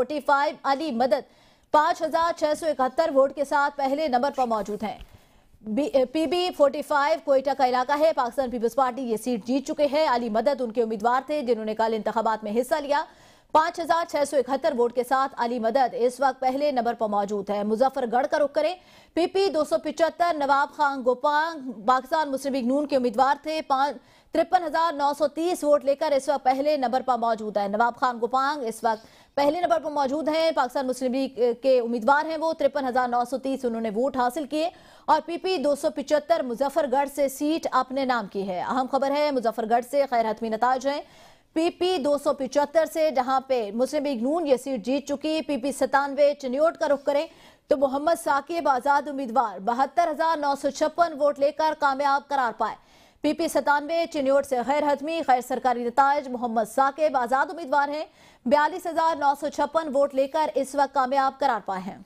45 अली मदद पांच हजार छह सौ इकहत्तर वोट के साथ पहले नंबर पर मौजूद हैं पीबी 45 कोयटा का इलाका है पाकिस्तान पीपल्स पार्टी ये सीट जीत चुके हैं अली मदद उनके उम्मीदवार थे जिन्होंने कल इंतबात में हिस्सा लिया पांच हजार छह सौ इकहत्तर वोट के साथ अली मदद इस वक्त पहले नंबर पर मौजूद है मुजफ्फरगढ़ का रुख करें पीपी दो सौ पिचहत्तर नवाब खान गोपांग पाकिस्तान मुस्लिम लीग नून के उम्मीदवार थे तिरपन वोट लेकर इस वक्त पहले नंबर पर मौजूद है नवाब खान गोपांग इस वक्त पहले नंबर पर मौजूद हैं पाकिस्तान मुस्लिम लीग के उम्मीदवार हैं वो तिरपन उन्होंने वोट हासिल किए और पीपी दो मुजफ्फरगढ़ से सीट अपने नाम की है अहम खबर है मुजफ्फरगढ़ से खैर हतमी नताज हैं पीपी दो से जहां पे मुस्लिम लीग नून ये सीट जीत चुकी पीपी सतानवे चनियोट का रुख करें तो मोहम्मद साकिब आजाद उम्मीदवार बहत्तर वोट लेकर कामयाब करार पाए पी पी सतानवे चिन्योट से गैर हतमी गैर सरकारी नतज मोहम्मद साकेब आज़ाद उम्मीदवार हैं बयालीस हज़ार नौ सौ छप्पन वोट लेकर इस वक्त कामयाब करार पाए हैं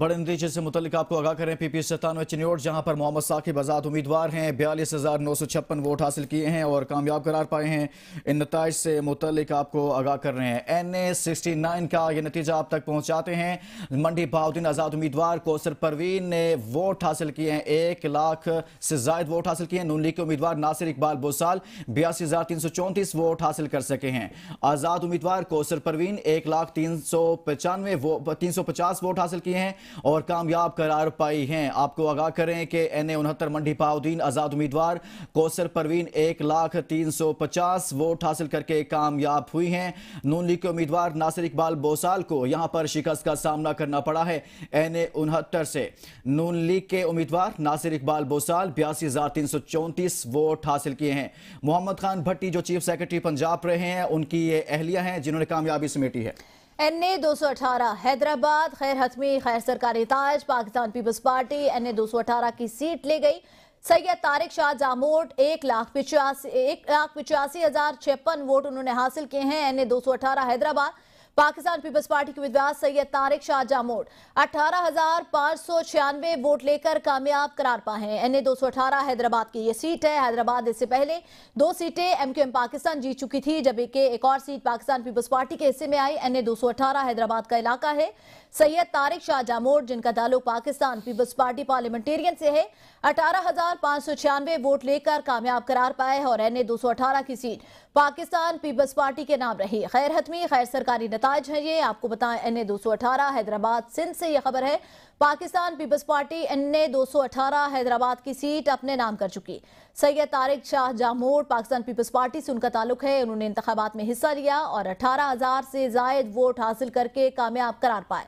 बड़े नतीजे से मुतल आपको आगा करें पी पी सतानवे चिन्योट जहां पर मोहम्मद साकिब आज़ाद उम्मीदवार हैं बयालीस हज़ार नौ सौ छप्पन वोट हासिल किए हैं और कामयाब करार पाए हैं इन नतज से मुतल आपको आगाह कर रहे हैं एन ए सिक्सटी नाइन का ये नतीजा आप तक पहुंचाते हैं मंडी भाउद्दीन आज़ाद उम्मीदवार कोसर परवीन ने वोट हासिल किए हैं एक लाख से जायद वोट हासिल किए हैं नून लीग के उम्मीदवार नासिर इकबाल बोसाल बयासी हज़ार तीन सौ चौंतीस वोट हासिल कर सके हैं आज़ाद उम्मीदवार कोसर परवीन एक लाख तीन सौ पचानवे तीन सौ पचास वोट हासिल किए हैं और कामयाब करार पाई हैं आपको आगाह करें कि एन ए उनहत्तर मंडी पाउद्दीन आज़ाद उम्मीदवार कौसर परवीन एक लाख तीन सौ पचास वोट हासिल करके कामयाब हुई हैं नून लीग के उम्मीदवार नासिर इकबाल बोसाल को यहां पर शिकस्त का सामना करना पड़ा है एन ए उनहत्तर से नून लीग के उम्मीदवार नासिर इकबाल बोसाल बयासी हजार तीन सौ चौंतीस वोट हासिल किए हैं मोहम्मद खान भट्टी जो चीफ सेक्रेटरी पंजाब रहे हैं उनकी ये अहलिया हैं जिन्होंने कामयाबी समेटी है एन ए दो सौ अठारह हैदराबाद खैर हतमी खैर सरकारी ताज Pakistan People's Party N A दो सौ अठारह की सीट ले गई सैयद तारिक शाह जामोट एक लाख पिचासी एक लाख पिचासी हजार छप्पन वोट उन्होंने हासिल किए हैं एन ए दो सौ अठारह हैदराबाद पाकिस्तान पीपल्स पार्टी के उम्मीदवार सैयद तारिक शाह जामोड अठारह वोट लेकर कामयाब करार पाए हैं एनए 218 हैदराबाद की ये सीट है हैदराबाद इससे पहले दो सीटें एमक्यूएम पाकिस्तान जीत चुकी थी जबकि एक और सीट पाकिस्तान पीपल्स पार्टी के हिस्से में आई एनए 218 हैदराबाद का इलाका है सैयद तारिक शाह जामोर जिनका ताल्लुक पाकिस्तान पीपल्स पार्टी पार्लियामेंटेरियन से है अठारह हजार पांच सौ छियानवे वोट लेकर कामयाब करार पाए और एन ए दो सौ अठारह की सीट पाकिस्तान पीपल्स पार्टी के नाम रही खैर हतमी खैर सरकारी नतज है ये आपको बताएं एन ए दो सौ अठारह हैदराबाद सिंध से यह खबर है Pakistan People's Party NA 218 Hyderabad की सीट अपने नाम कर चुकी सैयद तारिक शाह जामोड़ पाकिस्तान पीपल्स पार्टी से उनका ताल्लुक है उन्होंने इंतबात में हिस्सा लिया और अठारह हजार से जायद वोट हासिल करके कामयाब करार पाए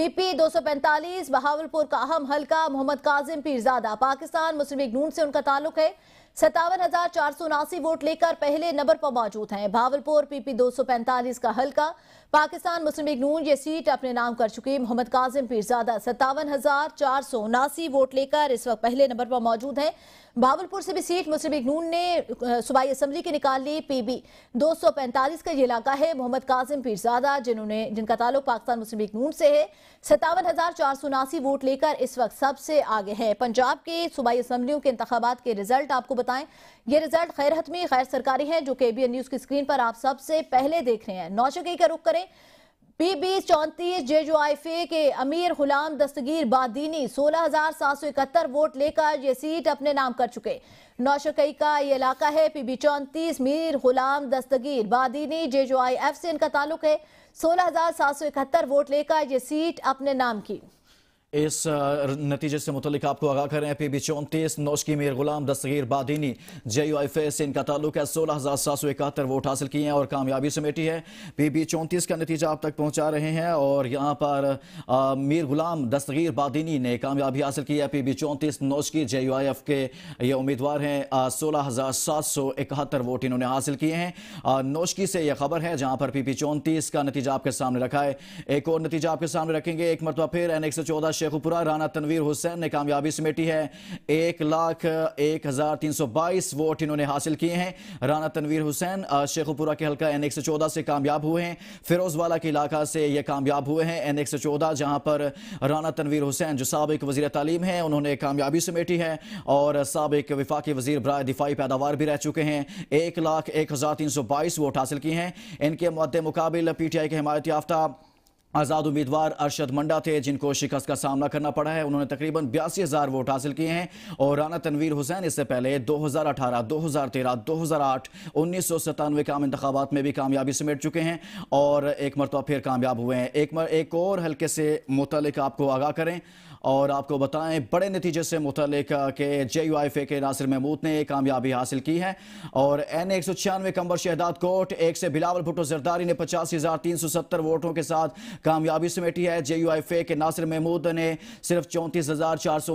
पीपी 245 बहावलपुर का अहम हल्का मोहम्मद काजिम पीरजादा पाकिस्तान मुस्लिम लीग नून से उनका ताल्लुक है सत्तावन हजार चार सौ उनासी वोट लेकर पहले नंबर पर मौजूद हैं भावलपुर पीपी 245 का हल्का पाकिस्तान मुस्लिम लीग नून ये सीट अपने नाम कर चुकी मोहम्मद काजिम पीरजादा सत्तावन हजार चार सौ उनासी वोट लेकर इस वक्त पहले नंबर पर मौजूद हैं भावलपुर से भी सीट मुस्लिम लीग नून ने सूबाई असम्बली की निकाली पीबी 245 का ये इलाका है मोहम्मद काजिम पीरजादा जिन्होंने जिनका ताल्लुक पाकिस्तान मुस्लिम लीग नून से है सत्तावन हजार चार सौ उनासी वोट लेकर इस वक्त सबसे आगे है पंजाब के सूबाई असम्बलियों के इंतबात के रिजल्ट आपको बताएं ये रिजल्ट खैर हतमी गैर सरकारी है जो केबीएन न्यूज की स्क्रीन पर आप सबसे पहले देख रहे हैं नौशकी का रुख करें बीस चौंतीस जे जो आईफे के अमीर गुलाम दस्तगीर बादीनी सोलह हजार सात सौ इकहत्तर वोट लेकर ये सीट अपने नाम कर चुके नौशकई का ये इलाका है पी बी चौंतीस मीर गुलाम दस्तगीर बादीनी जे जो आई एफ से इनका ताल्लुक है सोलह हजार सात सौ इकहत्तर वोट लेकर ये सीट अपने नाम की इस नतीजे से मुतलिक आपको आगाह कर रहे हैं पीबी चौंतीस नौश की मीर गुलाम दस्तगीर बादीनी जे यू आई से इनका ताल्लुक है सोलह हज़ार सात सौ इकहत्तर वोट हासिल किए हैं और कामयाबी समेटी है पी बी चौंतीस का नतीजा आप तक पहुंचा रहे हैं और यहाँ पर आ, मीर गुलाम दस्तगीर बादीनी ने कामयाबी हासिल की है पी बी चौंतीस नौश की जे यू आई एफ के ये उम्मीदवार हैं सोलह हज़ार सात सौ इकहत्तर वोट इन्होंने हासिल किए हैं नौशकी से यह खबर है जहाँ पर पी बी चौंतीस का नतीजा आपके सामने रखा है एक और नतीजा आपके सामने रखेंगे एक मरतबा फिर एन एक सौ चौदह शेखुपुरा राना तनवीर हुसैन ने कामयाबी समेटी है एक लाख एक हजार तीन सौ बाईस वोट इन्होंने हासिल किए हैं राना तनवीर हुसैन शेखुपुरा के हल्का एन एक सौ चौदह से कामयाब हुए हैं फिरोजवाला के इलाका से ये कामयाब हुए हैं एन एक सौ चौदह जहां पर राना तनवीर हुसैन जो सबक वजीर तालीम है उन्होंने कामयाबी समेटी है और सबक विफाकी वजीर ब्राय दिफाई पैदावार भी रह चुके हैं एक लाख एक हजार तीन सौ बाईस वोट हासिल किए हैं इनके मद्दे मुकाबल पी टी आई के हमायत याफ्ता आज़ाद उम्मीदवार अरशद मंडा थे जिनको शिकस्त का सामना करना पड़ा है उन्होंने तकरीबन बयासी हज़ार वोट हासिल किए हैं और राना तनवीर हुसैन इससे पहले 2018, 2013, 2008, उन्नीस सौ सतानवे आम इंतबात में भी कामयाबी समेट चुके हैं और एक मरतबा फिर कामयाब हुए हैं एक मर, एक और हल्के से मुतल आपको आगाह करें और आपको बताएं बड़े नतीजे से मुतल के जे यू आई फे के नासिर महमूद ने कामयाबी हासिल की है और एन एक सौ छियानवे कंबर शहदाद कोट एक से बिलावल भुट्टो जरदारी ने पचास हज़ार तीन सौ सत्तर वोटों के साथ कामयाबी समेटी है जे यू के नासिर महमूद ने सिर्फ चौंतीस हजार चार सौ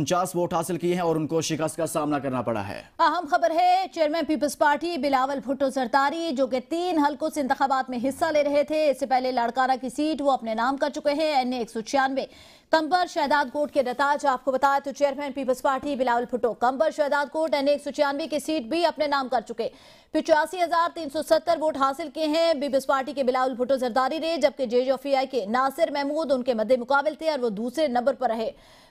उनचास वोट हासिल किए हैं और उनको शिकस्त का सामना करना पड़ा है अहम खबर है chairman People's Party Bilawal Bhutto Zardari जो कि तीन हल्कों से इंतबात में हिस्सा ले रहे थे इससे पहले लाड़काना की सीट वो अपने नाम कर चुके हैं एन ए एक सौ छियानवे कंबर शहदाद कोट के नताज आपको बताया तो chairman People's Party Bilawal Bhutto Qambar Shahdad coat N एक सौ छियानवे की सीट भी अपने नाम कर चुके पिचासी हजार तीन सौ सत्तर वोट हासिल किए हैं पीपल्स पार्टी के बिलावल भुट्टो जरदारी ने जबकि जे जोफिया के नासिर महमूद उनके मद्द मुकाबल थे और वो दूसरे नंबर पर रहे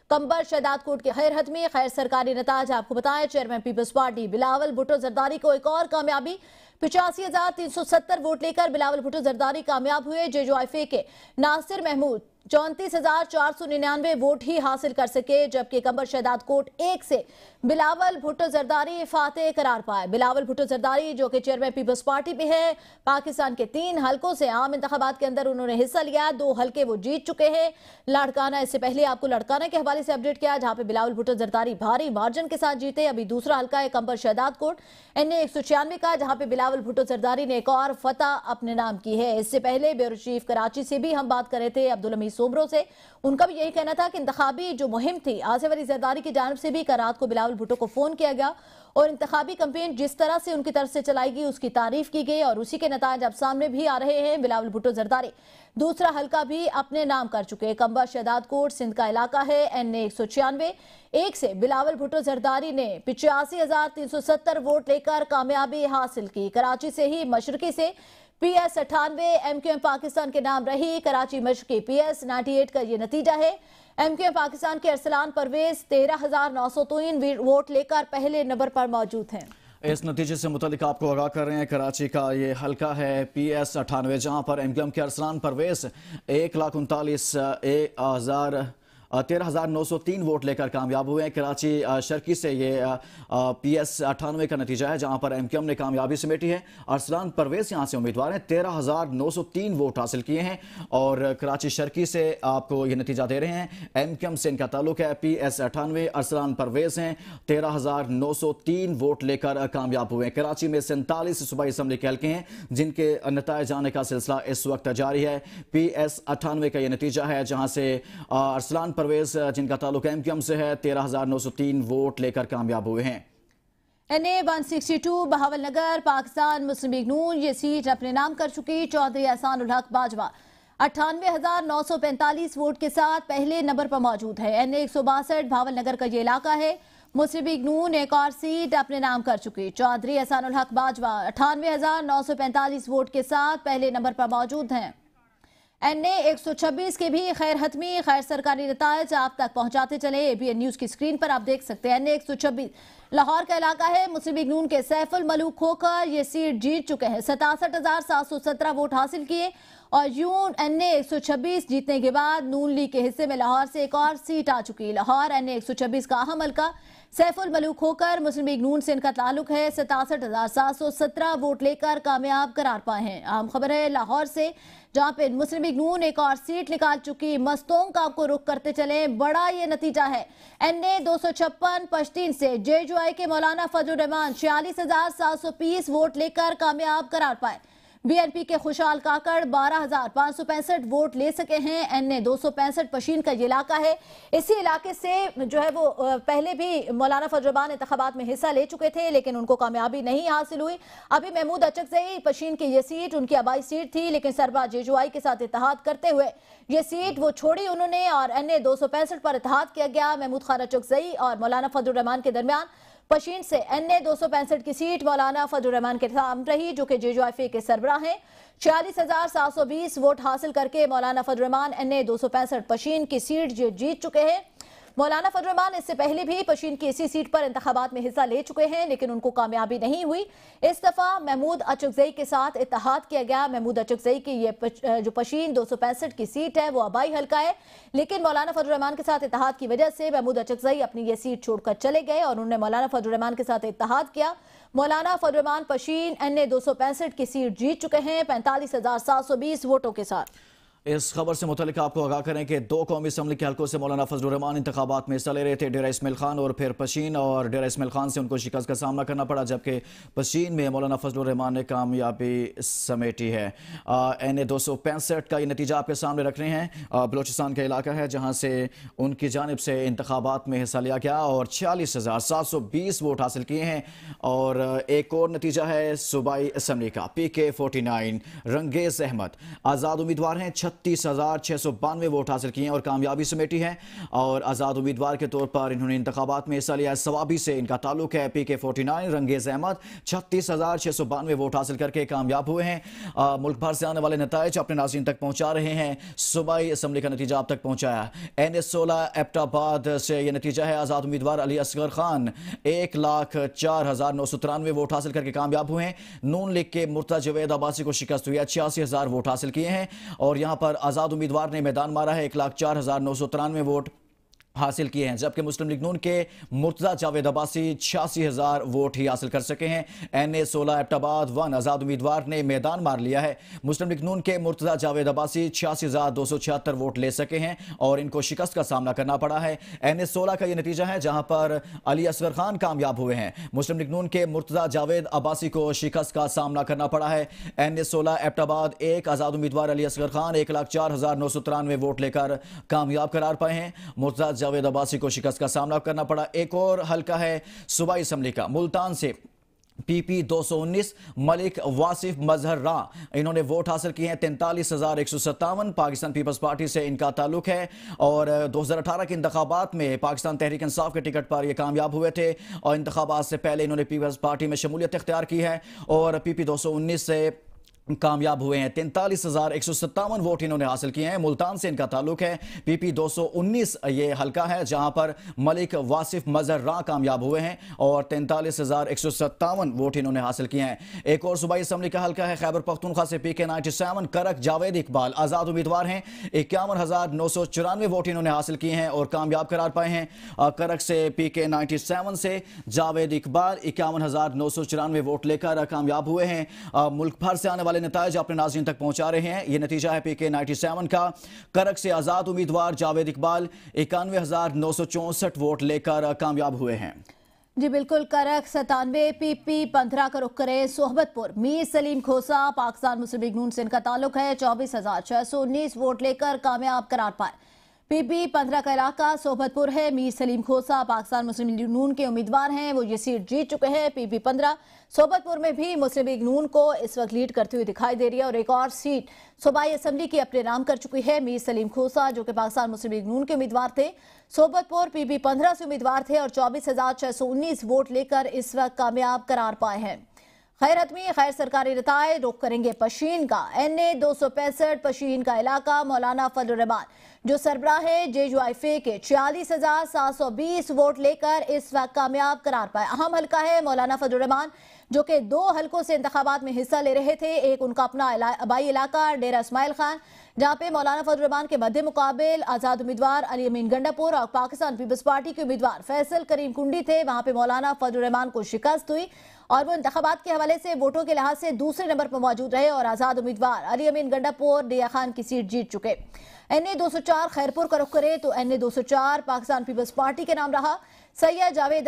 कंबर शहदाद कोट के खैर हतमी खैर सरकारी नताज आपको बताया chairman People's Party Bilawal Bhutto Zardari को एक और कामयाबी पिचासी हजार तीन सौ सत्तर वोट लेकर बिलावल भुट्टो जरदारी कामयाब हुए जेजोआईफे के नासिर महमूद चौंतीस हजार चार सौ निन्यानवे वोट ही हासिल कर सके जबकि कंबर शहदाद कोट एक से बिलावल भुट्टो जरदारी फातेह करार पाए बिलावल भुट्टो जरदारी जो कि चेयरमैन पीपल्स पार्टी भी है पाकिस्तान के तीन हलकों से आम इंतबात के अंदर उन्होंने हिस्सा लिया दो हलके वो जीत चुके हैं लड़काना इससे पहले आपको लड़काना के हवाले से अपडेट किया जहां पर बिलावल भुट्टो जरदारी भारी मार्जिन के साथ जीते अभी दूसरा हल्का है कंबर शहदाद कोट एन ए एक सौ छियानवे का जहां पर बिलावल भुट्टो जरदारी ने एक और फतेह अपने नाम की है इससे पहले ब्यूरो चीफ कराची से भी हम बात कर रहे थे अब्दुल हमीद सोबरों से उनका भी यही कहना था कि इंतबी जो मुहिम थी आसिफ अली जरदारी की जानब से भी करात को बिलावल भुटो को फ़ोन किया गया और इंतबी कंपेन जिस तरह से उनकी तरफ से चलाई गई उसकी तारीफ की गई और उसी के नतज अब सामने भी आ रहे हैं बिलावल भुटो जरदारी दूसरा हल्का भी अपने नाम कर चुके कंबा शहदाद कोट सिंध का इलाका है एन ए एक सौ छियानवे एक से बिलावल भुटो जरदारी ने पिचासी हजार तीन सौ सत्तर वोट लेकर कामयाबी हासिल की कराची से ही मशरकी से पी पीएस अठानवे एम पाकिस्तान के नाम रही कराची मश्क की पीएस एट का ये नतीजा है एम क्यू एम पाकिस्तान के अरसलान परवेज तेरह हजार नौ सौ तीन वोट लेकर पहले नंबर पर मौजूद हैं इस नतीजे से मुतल आपको आगाह कर रहे हैं कराची का ये हल्का है पी एस अठानवे जहाँ पर एम क्यू एम के अरसलान परवेज एक लाख उनतालीस हजार तेरह हज़ार नौ सौ तीन वोट लेकर कामयाब हुए हैं कराची शर्की से ये पी एस अट्ठानवे का नतीजा है जहां पर एम क्यू एम ने कामयाबी समेटी है अरसलान परवेज यहाँ से उम्मीदवार हैं तेरह हज़ार नौ सौ तीन वोट हासिल किए हैं और कराची शर्की से आपको ये नतीजा दे रहे हैं एम क्यू एम से इनका ताल्लुक है पी एस अट्ठानवे अरसलान परवेज हैं तेरह हज़ार नौ सौ तीन वोट लेकर कामयाब हुए हैं कराची में सैंतालीस सूबाई इसम्बली के हल्के हैं जिनके नतज आने का सिलसिला इस वक्त जारी है पी एस अट्ठानवे का यह नतीजा है जहाँ से अरसलान पर परवेज जिनका ताल्लुक एम क्यूम से है तेरह हजार नौ सौ तीन वोट लेकर कामयाब हुए हैं N A one sixty two Bahawalnagar Pakistan Muslim League Noon ये सीट अपने नाम कर चुकी चौधरी एहसान उल हक बाजवा अट्ठानवे हजार नौ सौ पैंतालीस वोट के साथ पहले नंबर पर मौजूद है एन ए एक सौ बासठ भावल नगर का ये इलाका है मुस्लिम लीग नून एक और सीट अपने नाम कर चुकी चौधरी एहसान उल हक बाजवा अट्ठानवे हजार नौ सौ पैंतालीस वोट के साथ पहले नंबर पर मौजूद हैं एन ए के भी खैर हतमी खैर सरकारी नतज आप तक पहुंचाते चले एबीएन न्यूज की स्क्रीन पर आप देख सकते हैं एन ए लाहौर का इलाका है मुस्लिम लीग नून के सैफुल मलूक खोकर ये सीट जीत चुके हैं सतासठ हजार सात सौ सत्रह वोट हासिल किए और यून एन सौ छब्बीस जीतने के बाद नून लीग के हिस्से में लाहौर से एक और सीट आ चुकी लाहौर सौ छब्बीस का अहम हल्का सैफुल मलूक होकर मुस्लिम लीग नून से इनका ताल्लुक है सतासठ हजार सात सौ सत्रह वोट लेकर कामयाब करार पाए हैं आम खबर है लाहौर से जहां पे मुस्लिम लीग नून एक और सीट निकाल चुकी मस्तों का आपको रुख करते चले बड़ा ये नतीजा है एन ए दो सौ छप्पन पश्चिन से जे आई के मौलाना फजल रहमान छियालीस हजार सात सौ बीस वोट लेकर कामयाब करार पाए बीएनपी के खुशहाल काकड़ बारह हजार पाँच सौ पैंसठ वोट ले सके हैं एन ए दो सौ पैंसठ पशीन का ये इलाका है इसी इलाके से जो है वो पहले भी मौलाना फजरबान इंतबात में हिस्सा ले चुके थे लेकिन उनको कामयाबी नहीं हासिल हुई अभी महमूद अचकजई पशीन की ये सीट उनकी आबाई सीट थी लेकिन सरबा जेजुआई के साथ इतिहाद करते हुए ये सीट वो छोड़ी उन्होंने और एन ए दो सौ पैंसठ पर इतिहाद किया गया महमूद खान अचकजई और मौलाना फजलरहमान के दरमियान पशीन से एन ए दो सौ पैंसठ की सीट मौलाना फजलरहमान के साम रही जो कि जे जेजेआईफी के सरबरा हैं छियालीस हजार सात सौ बीस वोट हासिल करके मौलाना फजलरहमान ए दो सौ पैंसठ पशीन की सीट जीत चुके हैं मौलाना फजरमान इससे पहले भी पशीन की इसी सीट पर इंतबात में हिस्सा ले चुके हैं लेकिन उनको कामयाबी नहीं हुई इस दफ़ा महमूद अचकजई के साथ इतिहाद किया गया महमूद अचकजई की यह जो पशीन दो सौ पैंसठ की सीट है वो आबाई हल्का है लेकिन मौलाना फजरहमान के साथ इतिहाद की वजह से महमूद अचकजई अपनी यह सीट छोड़कर चले गए और उन्होंने मौलाना फजलरहमान के साथ इतिहाद किया मौलाना फजलरहमान पशीन एन ए दो सौ पैंसठ की सीट जीत चुके हैं पैंतालीस हजार सात सौ बीस वोटों के साथ इस खबर से मुतल आपको आगाह करें कि दो कौमी असम्बली के हल्कों से मौलाना फजलरहमान इंतबात में हिस्सा ले रहे थे डेरा इसमिल खान और फिर पशीन और डेरा इसमिल खान से उनको शिकस्त का सामना करना पड़ा जबकि पशीन में मौलाना फजलरहमान ने कामयाबी समेटी है एन ए दो सौ पैंसठ का ये नतीजा आपके सामने रख रहे हैं बलोचिस्तान का इलाका है जहाँ से उनकी जानब से इंतबात में हिस्सा लिया गया और छियालीस हज़ार सात सौ बीस वोट हासिल किए हैं और एक और नतीजा है सूबाई असम्बली का पी के फोर्टी नाइन रंगेज अहमद आज़ाद उम्मीदवार हैं छत्तीस छत्तीस हज़ार छः सौ बानवे वोट हासिल किए हैं और कामयाबी समेटी है और आज़ाद उम्मीदवार के तौर पर इन्होंने इंतबात में हिस्सा लिया है सवाबी से इनका ताल्लुक है पी के फोर्टी नाइन रंगेज अहमद छत्तीस हज़ार छः सौ बानवे वोट हासिल करके कामयाब हुए हैं मुल्क भर से आने वाले नतज अपने नाजीन तक पहुंचा रहे हैं सूबाई असम्बली का नतीजा अब तक पहुंचाया एन एस सोलह एप्टाबाद से यह नतीजा है आज़ाद उम्मीदवार अली असगर खान एक लाख चार हज़ार नौ सौ तिरानवे वोट हासिल करके कामयाब हुए हैं नून लीग के मुर्ता जवेद अब्बासी को शिकस्त हुई है छियासी हज़ार वोट हासिल किए हैं और यहां पर पर आज़ाद उम्मीदवार ने मैदान मारा है एक लाख चार हज़ार नौ सौ तिरानवे वोट हासिल किए हैं जबकि मुस्लिम लीग नून के मुर्तजा जावेद अब्बासी छियासी हज़ार वोट ही हासिल कर सके हैं एन ए सोलह एबटाबाद वन आज़ाद उम्मीदवार ने मैदान मार लिया है मुस्लिम लीग नून के मुर्तजा जावेद अब्बासी छियासी हज़ार दो सौ छिहत्तर वोट ले सके हैं और इनको शिकस्त का सामना करना पड़ा है एन ए सोलह का यह नतीजा है जहाँ पर अली असगर खान कामयाब हुए हैं मुस्लिम लीग नून के मुर्तजा जावेद अब्बासी को शिकस्त का सामना करना पड़ा है एन ए सोलह एबटाबाद एक आज़ाद उम्मीदवार अली असगर खान एक लाख चार हज़ार नौ सौ तिरानवे वोट लेकर कामयाब करार पाए हैं मुर्तजा जावेद अब्बासी को शिकस्त का सामना करना पड़ा एक और हल्का है सूबाई असम्बली का मुल्तान से पीपी 219 मलिक वासिफ मजहर रा इन्होंने वोट हासिल किए हैं तैंतालीस हजार एक सौ सत्तावन पाकिस्तान पीपल्स पार्टी से इनका ताल्लुक है और 2018 के इंतबात में पाकिस्तान तहरीक इंसाफ के टिकट पर ये कामयाब हुए थे और इंतबात से पहले इन्होंने पीपल्स पार्टी में शमूलियत इख्तियार की है और पीपी 219 से कामयाब हुए हैं तैंतालीस हजार एक सौ सत्तावन वोट इन्होंने हासिल किए हैं मुल्तान से इनका ताल्लुक है पीपी 219 ये हलका है जहां पर मलिक वासिफ रा कामयाब हुए हैं और तैंतालीस हजार एक सौ सत्तावन वोट इन्होंने हासिल किए हैं एक और सूबाई असम्बली का हल्का है खैबर पख्तनखा से पी के नाइन्टी सेवन करक जावेद इकबाल आज़ाद उम्मीदवार हैं इक्यावन हजार नौ सौ चौरानवे वोट इन्होंने हासिल किए हैं और कामयाब करार पाए हैं करक से पी के नाइन्टी सेवन से जावेद इकबाल इक्यावन हजार नौ सौ चौरानवे वोट लेकर कामयाब हुए हैं मुल्क भर से आने वाले वाले नतज अपने नाजीन तक पहुंचा रहे हैं यह नतीजा है पीके नाइन्टी सेवन का करक से आजाद उम्मीदवार जावेद इकबाल इक्यानवे हजार नौ सौ चौंसठ वोट लेकर कामयाब हुए हैं जी बिल्कुल करक सतानवे पी पी पंद्रह का रुख करें सोहबतपुर मीर सलीम खोसा पाकिस्तान मुस्लिम लीग नून से इनका ताल्लुक है चौबीस हजार छह सौ उन्नीस वोट लेकर कामयाब करार पाए पीपी पंद्रह का इलाका सोहबतपुर है मीर सलीम खोसा पाकिस्तान मुस्लिम लीग नून के उम्मीदवार हैं वो ये सीट जीत चुके हैं पीपी पंद्रह सोहबतपुर में भी मुस्लिम लीग नून को इस वक्त लीड करती हुई दिखाई दे रही है और एक और सीट सूबाई असम्बली की अपने नाम कर चुकी है मीर सलीम खोसा जो कि पाकिस्तान मुस्लिम लीग नून के उम्मीदवार थे सोहबतपुर पीपी पंद्रह से उम्मीदवार थे और चौबीस वोट लेकर इस वक्त कामयाब करार पाए हैं खैर हतमी खैर सरकारी रताए रुख करेंगे पशीन का एन ए दो सौ पैंसठ पशीन का इलाका मौलाना फजलरहमान जो सरबरा है जे यू आई फे के छियालीस हजार सात सौ बीस वोट लेकर इस वक्त कामयाब करार पाए अहम हल्का है मौलाना फजलरहमान जो कि दो हलकों से इंतबात में हिस्सा ले रहे थे एक उनका अपना आबाई इलाका डेरा इसमाइल खान जहाँ पे मौलाना फजलरहमान के मध्य मुकाबल आज़ाद उम्मीदवार अली अमीन गंडापुर और पाकिस्तान पीपल्स पार्टी के उम्मीदवार फैसल करीम कुंडी थे वहां पे मौलाना रहमान को शिकस्त हुई और वो इंतबात के हवाले से वोटों के लिहाज से दूसरे नंबर पर मौजूद रहे और आज़ाद उम्मीदवार अली अमीन गंडापुर डिया खान की सीट जीत चुके एन ए दो सौ चार खैरपुर का रुख करे तो एन ए दो सौ चार पाकिस्तान पीपल्स पार्टी के नाम रहा सैयद जावेद